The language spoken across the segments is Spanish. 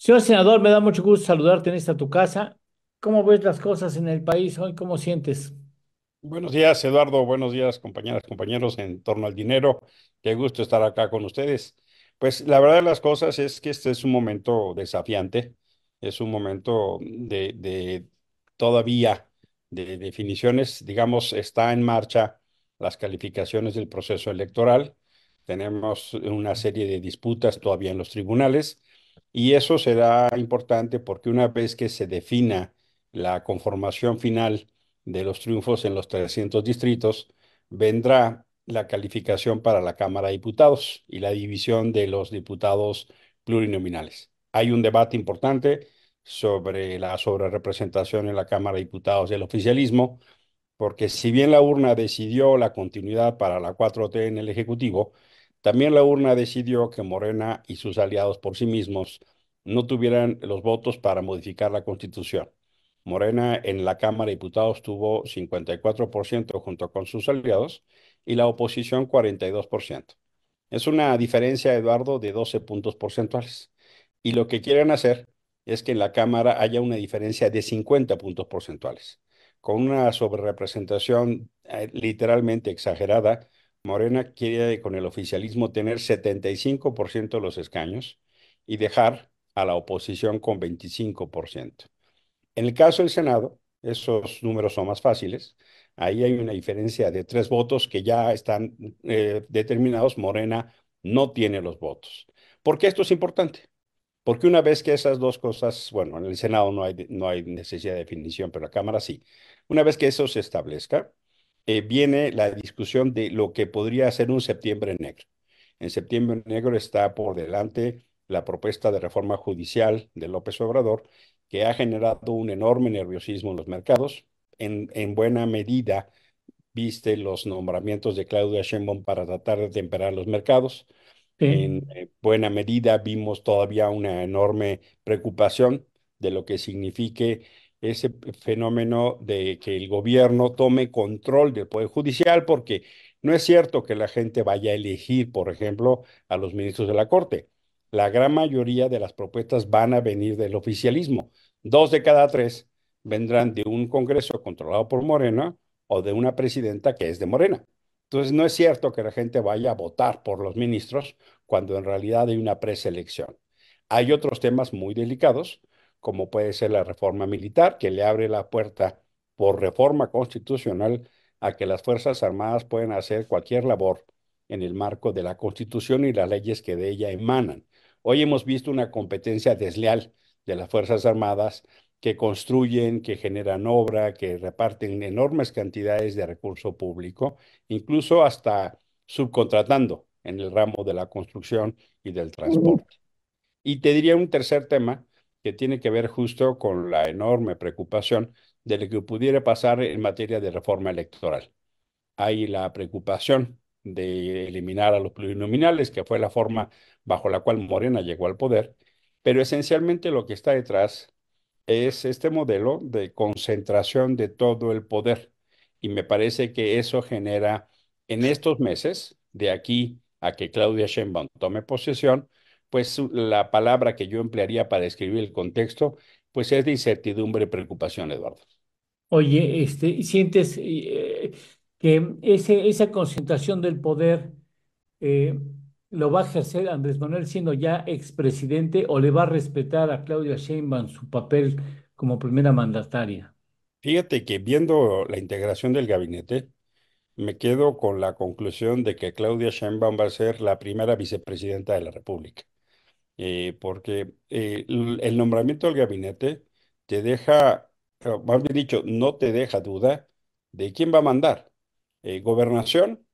Señor senador, me da mucho gusto saludarte en esta tu casa. ¿Cómo ves las cosas en el país hoy? ¿Cómo sientes? Buenos días, Eduardo. Buenos días, compañeras, compañeros, en torno al dinero. Qué gusto estar acá con ustedes. Pues la verdad de las cosas es que este es un momento desafiante, es un momento de, de todavía de definiciones. Digamos, está en marcha las calificaciones del proceso electoral. Tenemos una serie de disputas todavía en los tribunales y eso será importante porque una vez que se defina la conformación final de los triunfos en los 300 distritos, vendrá la calificación para la Cámara de Diputados y la división de los diputados plurinominales. Hay un debate importante sobre la sobrerepresentación en la Cámara de Diputados del oficialismo, porque si bien la urna decidió la continuidad para la 4T en el Ejecutivo, también la urna decidió que Morena y sus aliados por sí mismos no tuvieran los votos para modificar la constitución. Morena en la Cámara de Diputados tuvo 54% junto con sus aliados y la oposición 42%. Es una diferencia, Eduardo, de 12 puntos porcentuales. Y lo que quieren hacer es que en la Cámara haya una diferencia de 50 puntos porcentuales, con una sobrerepresentación eh, literalmente exagerada Morena quiere con el oficialismo tener 75% de los escaños y dejar a la oposición con 25%. En el caso del Senado, esos números son más fáciles. Ahí hay una diferencia de tres votos que ya están eh, determinados. Morena no tiene los votos. ¿Por qué esto es importante? Porque una vez que esas dos cosas, bueno, en el Senado no hay, no hay necesidad de definición, pero la Cámara sí. Una vez que eso se establezca, eh, viene la discusión de lo que podría ser un septiembre negro. En septiembre negro está por delante la propuesta de reforma judicial de López Obrador, que ha generado un enorme nerviosismo en los mercados, en, buena medida viste los nombramientos de Claudia Sheinbaum para tratar de temperar los mercados. En eh, buena medida vimos todavía una enorme preocupación de lo que signifique ese fenómeno de que el gobierno tome control del Poder Judicial, porque no es cierto que la gente vaya a elegir, por ejemplo, a los ministros de la Corte. La gran mayoría de las propuestas van a venir del oficialismo. Dos de cada tres vendrán de un Congreso controlado por Morena o de una presidenta que es de Morena. Entonces, no es cierto que la gente vaya a votar por los ministros cuando en realidad hay una preselección. Hay otros temas muy delicados como puede ser la reforma militar, que le abre la puerta por reforma constitucional a que las Fuerzas Armadas puedan hacer cualquier labor en el marco de la Constitución y las leyes que de ella emanan. Hoy hemos visto una competencia desleal de las Fuerzas Armadas que construyen, que generan obra, que reparten enormes cantidades de recurso público, incluso hasta subcontratando en el ramo de la construcción y del transporte. Y te diría un tercer tema, que tiene que ver justo con la enorme preocupación de lo que pudiera pasar en materia de reforma electoral. Hay la preocupación de eliminar a los plurinominales, que fue la forma bajo la cual Morena llegó al poder, pero esencialmente lo que está detrás es este modelo de concentración de todo el poder. Y me parece que eso genera en estos meses, de aquí a que Claudia Sheinbaum tome posesión, pues la palabra que yo emplearía para describir el contexto, pues es de incertidumbre y preocupación, Eduardo. Oye, este, ¿sientes eh, que ese, esa concentración del poder eh, lo va a ejercer Andrés Manuel siendo ya expresidente o le va a respetar a Claudia Sheinbaum su papel como primera mandataria? Fíjate que viendo la integración del gabinete, me quedo con la conclusión de que Claudia Sheinbaum va a ser la primera vicepresidenta de la República. Eh, porque eh, el nombramiento del gabinete te deja, más bien dicho, no te deja duda de quién va a mandar. Eh, gobernación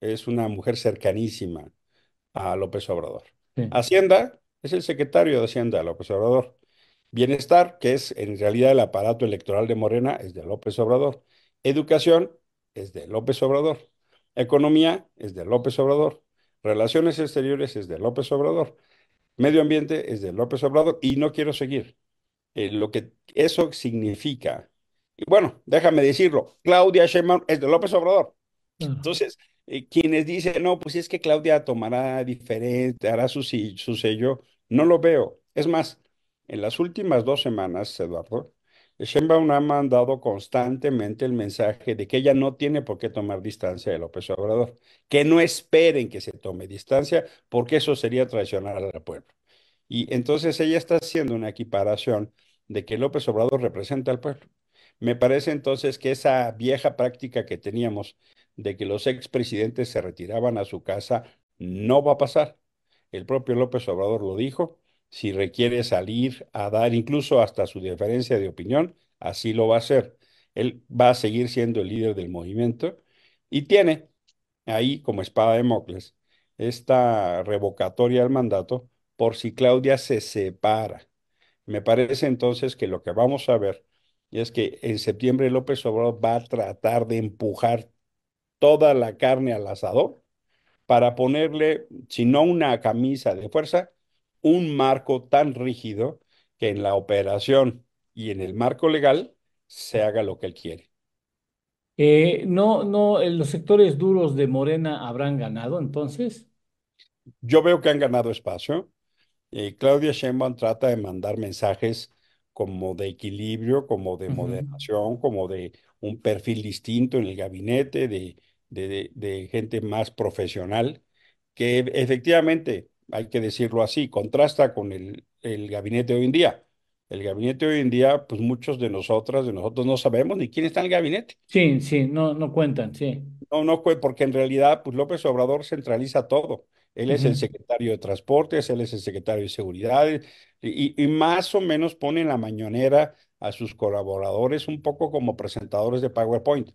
es una mujer cercanísima a López Obrador. Hacienda es el secretario de Hacienda, López Obrador. Bienestar, que es en realidad el aparato electoral de Morena, es de López Obrador. Educación es de López Obrador. Economía es de López Obrador. Relaciones exteriores es de López Obrador. Medio ambiente es de López Obrador y no quiero seguir. Eh, lo que eso significa. Y bueno, déjame decirlo, Claudia Sheinbaum es de López Obrador. Entonces, eh, quienes dicen, no, pues es que Claudia tomará diferente, hará su, su sello, no lo veo. Es más, en las últimas dos semanas, Eduardo, eh, Sheinbaum ha mandado constantemente el mensaje de que ella no tiene por qué tomar distancia de López Obrador, que no esperen que se tome distancia, porque eso sería traicionar al pueblo. Y entonces ella está haciendo una equiparación de que López Obrador representa al pueblo. Me parece entonces que esa vieja práctica que teníamos de que los expresidentes se retiraban a su casa no va a pasar. El propio López Obrador lo dijo, si requiere salir a dar incluso hasta su diferencia de opinión, así lo va a hacer. Él va a seguir siendo el líder del movimiento y tiene ahí como espada de Mocles esta revocatoria del mandato por si Claudia se separa. Me parece entonces que lo que vamos a ver es que en septiembre López Obrador va a tratar de empujar toda la carne al asador para ponerle, si no una camisa de fuerza, un marco tan rígido que en la operación y en el marco legal se haga lo que él quiere. Eh, no, no, los sectores duros de Morena habrán ganado entonces. Yo veo que han ganado espacio. Eh, Claudia Sheinbaum trata de mandar mensajes como de equilibrio, como de moderación, como de un perfil distinto en el gabinete, de gente más profesional, que efectivamente hay que decirlo así, contrasta con el, gabinete hoy en día. El gabinete hoy en día, pues muchos de nosotras, de nosotros no sabemos ni quién está en el gabinete. Sí, sí, no, no cuentan, sí. No, no, porque en realidad, pues López Obrador centraliza todo. Él es el secretario de Transportes, él es el secretario de Seguridad y, y, más o menos pone en la mañonera a sus colaboradores un poco como presentadores de PowerPoint,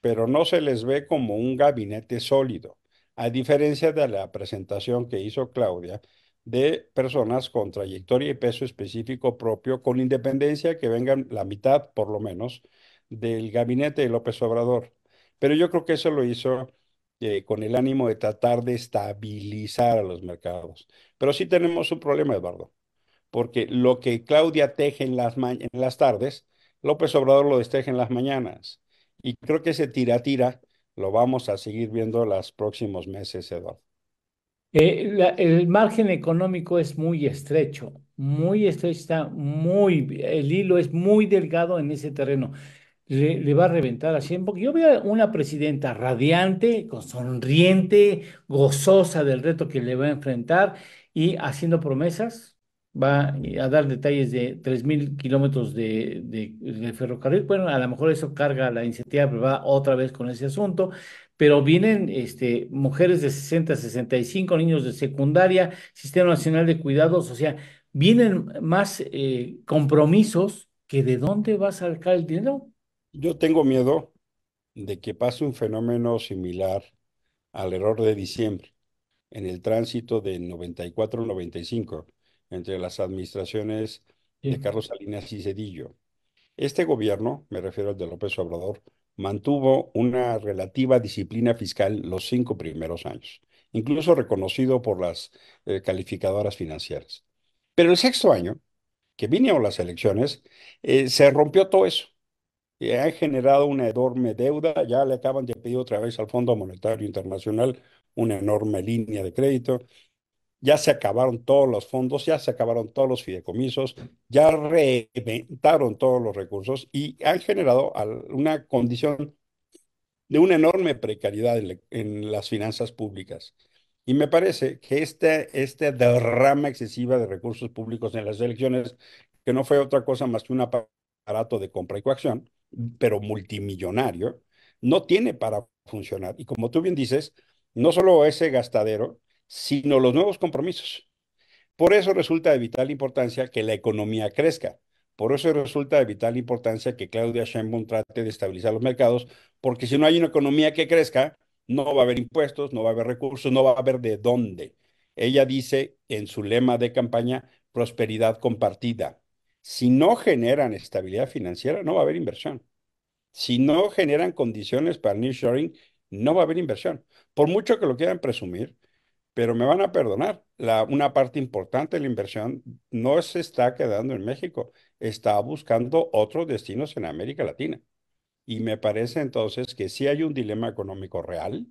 pero no se les ve como un gabinete sólido a diferencia de la presentación que hizo Claudia de personas con trayectoria y peso específico propio, con independencia que vengan la mitad, por lo menos, del gabinete de López Obrador. Pero yo creo que eso lo hizo eh, con el ánimo de tratar de estabilizar a los mercados. Pero sí tenemos un problema, Eduardo, porque lo que Claudia teje en las, en las tardes, López Obrador lo desteje en las mañanas. Y creo que se tira-tira lo vamos a seguir viendo los próximos meses, Eduardo. Eh, el margen económico es muy estrecho, muy estrecho, está muy, el hilo es muy delgado en ese terreno. Le, va a reventar a 100, porque yo veo una presidenta radiante, sonriente, gozosa del reto que le va a enfrentar y haciendo promesas va eh, a dar detalles de 3.000 kilómetros de, ferrocarril. Bueno, a lo mejor eso carga la iniciativa va otra vez con ese asunto, pero vienen este, mujeres de 60 a 65, niños de secundaria, Sistema Nacional de Cuidados, o sea, vienen más eh, compromisos que de dónde va a sacar el dinero. Yo tengo miedo de que pase un fenómeno similar al error de diciembre en el tránsito noventa 94-95 entre las administraciones de Carlos Salinas y Cedillo. Este gobierno, me refiero al de López Obrador, mantuvo una relativa disciplina fiscal los cinco primeros años, incluso reconocido por las eh, calificadoras financieras. Pero el sexto año, que vinieron las elecciones, eh, se rompió todo eso. y han generado una enorme deuda, ya le acaban de pedir otra vez al Fondo Monetario Internacional una enorme línea de crédito, ya se acabaron todos los fondos, ya se acabaron todos los fideicomisos, ya reventaron todos los recursos y han generado una condición de una enorme precariedad en, las finanzas públicas. Y me parece que este este derrama excesiva de recursos públicos en las elecciones, que no fue otra cosa más que un aparato de compra y coacción, pero multimillonario, no tiene para funcionar. Y como tú bien dices, no solo ese gastadero, sino los nuevos compromisos. Por eso resulta de vital importancia que la economía crezca. Por eso resulta de vital importancia que Claudia Sheinbaum trate de estabilizar los mercados, porque si no hay una economía que crezca, no va a haber impuestos, no va a haber recursos, no va a haber de dónde. Ella dice en su lema de campaña, prosperidad compartida. Si no generan estabilidad financiera, no va a haber inversión. Si no generan condiciones para el sharing, no va a haber inversión. Por mucho que lo quieran presumir, pero me van a perdonar, la, una parte importante de la inversión no se está quedando en México, está buscando otros destinos en América Latina. Y me parece entonces que si hay un dilema económico real.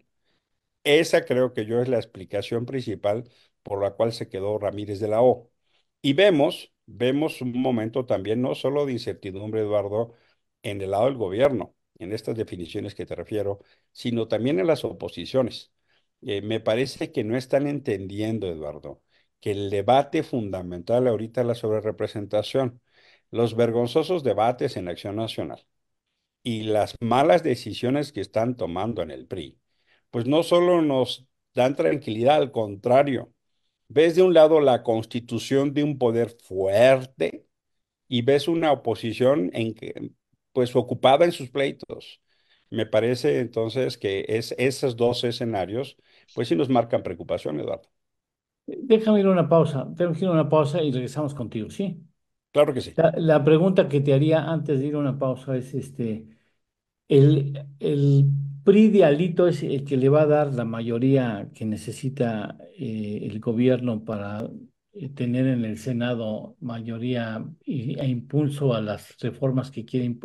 Esa creo que yo es la explicación principal por la cual se quedó Ramírez de la O. Y vemos, vemos un momento también no solo de incertidumbre, Eduardo, en el lado del gobierno, en estas definiciones que te refiero, sino también en las oposiciones. Eh, me parece que no están entendiendo, Eduardo, que el debate fundamental ahorita es la sobrerepresentación, los vergonzosos debates en acción nacional y las malas decisiones que están tomando en el PRI, pues no solo nos dan tranquilidad, al contrario, ves de un lado la constitución de un poder fuerte y ves una oposición en que, pues ocupada en sus pleitos. Me parece entonces que es esos dos escenarios pues sí nos marcan preocupación, Eduardo. Déjame ir una pausa, tengo ir una pausa y regresamos contigo, ¿sí? Claro que sí. La, pregunta que te haría antes de ir a una pausa es este, el, el PRI es el que le va a dar la mayoría que necesita eh, el gobierno para eh, tener en el Senado mayoría e impulso a las reformas que quiere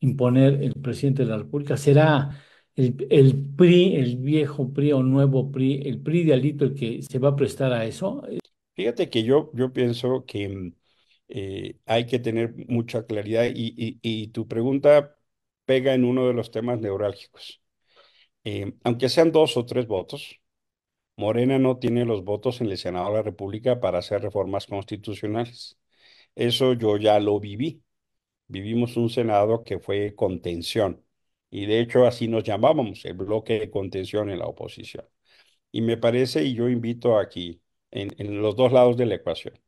imponer el presidente de la República. ¿Será el, PRI, el viejo PRI o nuevo PRI, el PRI de Alito, el que se va a prestar a eso? Eh, Fíjate que yo, yo pienso que mm, eh, hay que tener mucha claridad y, y, tu pregunta pega en uno de los temas neurálgicos. Eh, aunque sean dos o tres votos, Morena no tiene los votos en el Senado de la República para hacer reformas constitucionales. Eso yo ya lo viví. Vivimos un Senado que fue contención y de hecho así nos llamábamos, el bloque de contención en la oposición. Y me parece, y yo invito aquí, en, los dos lados de la ecuación,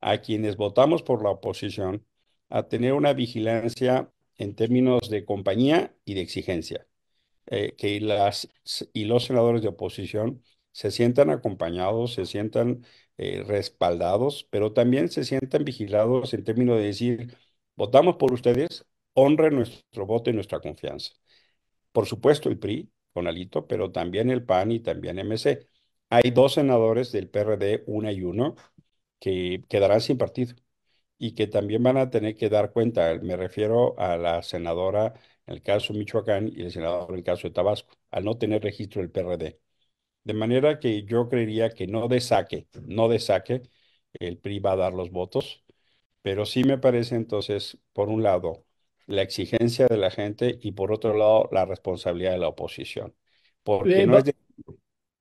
a quienes votamos por la oposición a tener una vigilancia en términos de compañía y de exigencia. Eh, que las y los senadores de oposición se sientan acompañados, se sientan eh, respaldados, pero también se sientan vigilados en términos de decir, votamos por ustedes, honre nuestro voto y nuestra confianza. Por supuesto el PRI, con Alito, pero también el PAN y también MC. Hay dos senadores del PRD, una y uno, que quedarán sin partido y que también van a tener que dar cuenta. Me refiero a la senadora en el caso Michoacán y el senador en el caso de Tabasco, al no tener registro del PRD. De manera que yo creería que no de saque, no saque el PRI va a dar los votos, pero sí me parece entonces, por un lado, la exigencia de la gente y por otro lado la responsabilidad de la oposición. Porque no, es de,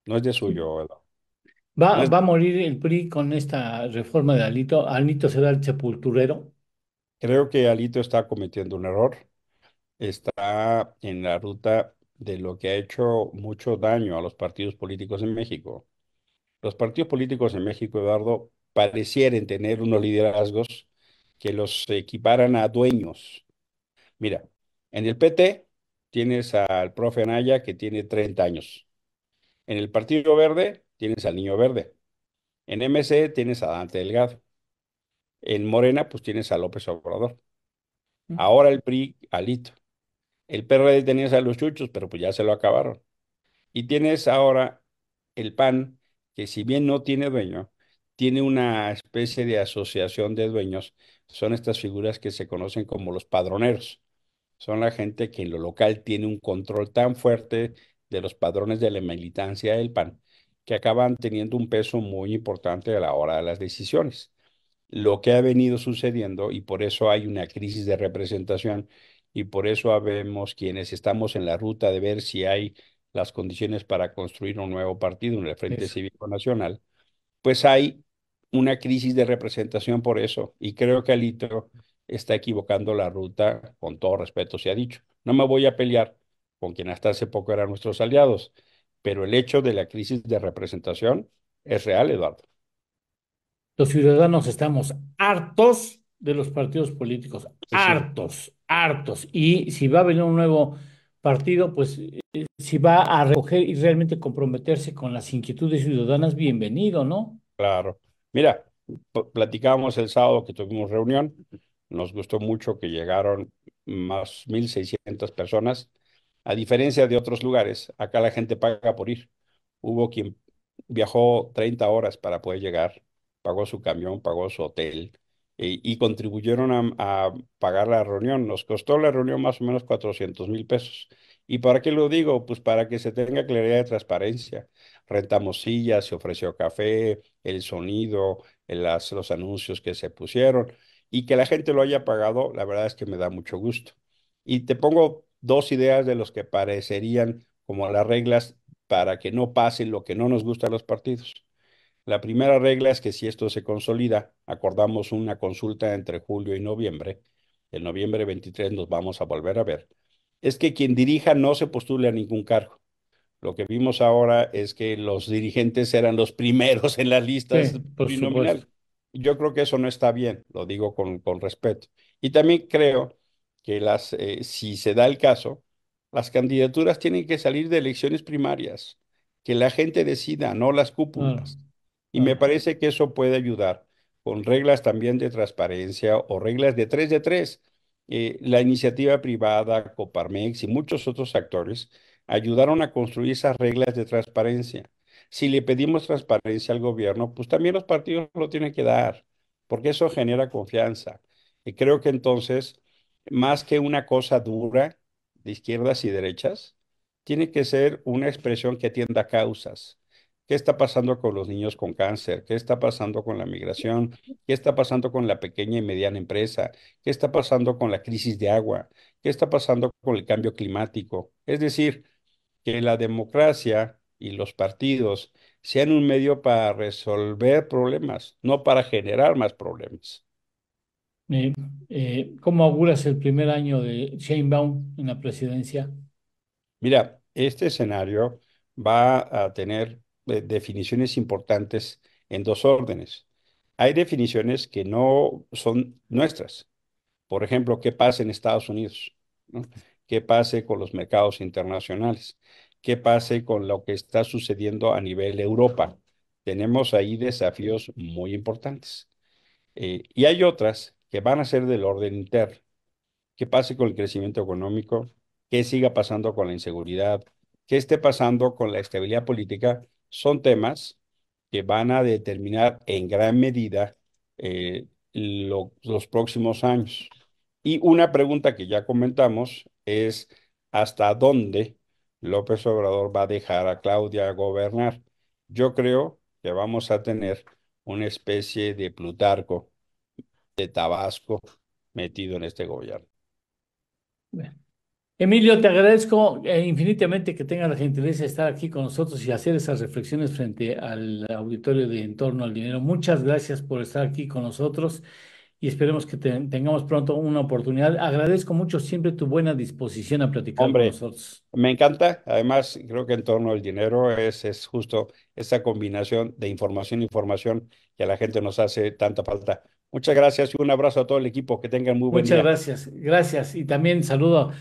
no, es de, suyo. Va, va a morir el PRI con esta reforma de Alito. Alito será el sepulturero. Creo que Alito está cometiendo un error. Está en la ruta de lo que ha hecho mucho daño a los partidos políticos en México. Los partidos políticos en México, Eduardo, parecieran tener unos liderazgos que los equiparan a dueños Mira, en el PT tienes al profe Anaya que tiene 30 años. En el Partido Verde tienes al Niño Verde. En MC tienes a Dante Delgado. En Morena, pues tienes a López Obrador. Ahora el PRI, Alito. El PRD tenías a los chuchos, pero pues ya se lo acabaron. Y tienes ahora el PAN, que si bien no tiene dueño, tiene una especie de asociación de dueños. Son estas figuras que se conocen como los padroneros son la gente que en lo local tiene un control tan fuerte de los padrones de la militancia del PAN que acaban teniendo un peso muy importante a la hora de las decisiones. Lo que ha venido sucediendo y por eso hay una crisis de representación y por eso vemos quienes estamos en la ruta de ver si hay las condiciones para construir un nuevo partido en el Frente Cívico Nacional, pues hay una crisis de representación por eso. Y creo que Alito está equivocando la ruta, con todo respeto se ha dicho. No me voy a pelear con quien hasta hace poco eran nuestros aliados, pero el hecho de la crisis de representación es real, Eduardo. Los ciudadanos estamos hartos de los partidos políticos, hartos, hartos. Y si va a venir un nuevo partido, pues eh, si va a recoger y realmente comprometerse con las inquietudes ciudadanas, bienvenido, ¿no? Claro. Mira, platicábamos el sábado que tuvimos reunión, nos gustó mucho que llegaron más 1.600 personas. A diferencia de otros lugares, acá la gente paga por ir. Hubo quien viajó 30 horas para poder llegar, pagó su camión, pagó su hotel eh, y contribuyeron a, pagar la reunión. Nos costó la reunión más o menos 400 mil pesos. ¿Y para qué lo digo? Pues para que se tenga claridad de transparencia. Rentamos sillas, se ofreció café, el sonido, las, los anuncios que se pusieron y que la gente lo haya pagado, la verdad es que me da mucho gusto. Y te pongo dos ideas de los que parecerían como las reglas para que no pase lo que no nos gusta a los partidos. La primera regla es que si esto se consolida, acordamos una consulta entre julio y noviembre, el noviembre 23 nos vamos a volver a ver, es que quien dirija no se postule a ningún cargo. Lo que vimos ahora es que los dirigentes eran los primeros en las listas yo creo que eso no está bien, lo digo con, con respeto. Y también creo que las, eh, si se da el caso, las candidaturas tienen que salir de elecciones primarias, que la gente decida, no las cúpulas. y me parece que eso puede ayudar con reglas también de transparencia o reglas de tres de tres eh, la iniciativa privada, Coparmex y muchos otros actores ayudaron a construir esas reglas de transparencia si le pedimos transparencia al gobierno, pues también los partidos lo tienen que dar, porque eso genera confianza. Y creo que entonces, más que una cosa dura de izquierdas y derechas, tiene que ser una expresión que atienda causas. ¿Qué está pasando con los niños con cáncer? ¿Qué está pasando con la migración? ¿Qué está pasando con la pequeña y mediana empresa? ¿Qué está pasando con la crisis de agua? ¿Qué está pasando con el cambio climático? Es decir, que la democracia y los partidos sean un medio para resolver problemas, no para generar más problemas. Eh, eh, ¿Cómo auguras el primer año de Baum en la presidencia? Mira, este escenario va a tener eh, definiciones importantes en dos órdenes. Hay definiciones que no son nuestras. Por ejemplo, qué pasa en Estados Unidos, qué pasa con los mercados internacionales qué pase con lo que está sucediendo a nivel Europa. Tenemos ahí desafíos muy importantes. Eh, y hay otras que van a ser del orden interno. ¿Qué pase con el crecimiento económico? ¿Qué siga pasando con la inseguridad? ¿Qué esté pasando con la estabilidad política? Son temas que van a determinar en gran medida eh, los próximos años. Y una pregunta que ya comentamos es hasta dónde López Obrador va a dejar a Claudia gobernar. Yo creo que vamos a tener una especie de Plutarco de Tabasco metido en este gobierno. Emilio, te agradezco eh, infinitamente que tengas la gentileza de estar aquí con nosotros y hacer esas reflexiones frente al auditorio de Entorno al Dinero. Muchas gracias por estar aquí con nosotros y esperemos que tengamos pronto una oportunidad. Agradezco mucho siempre tu buena disposición a platicar con nosotros. Me encanta. Además, creo que en torno al dinero es, es justo esa combinación de información e información que a la gente nos hace tanta falta. Muchas gracias y un abrazo a todo el equipo. Que tengan muy buen Muchas día. Muchas gracias, gracias. Y también saludo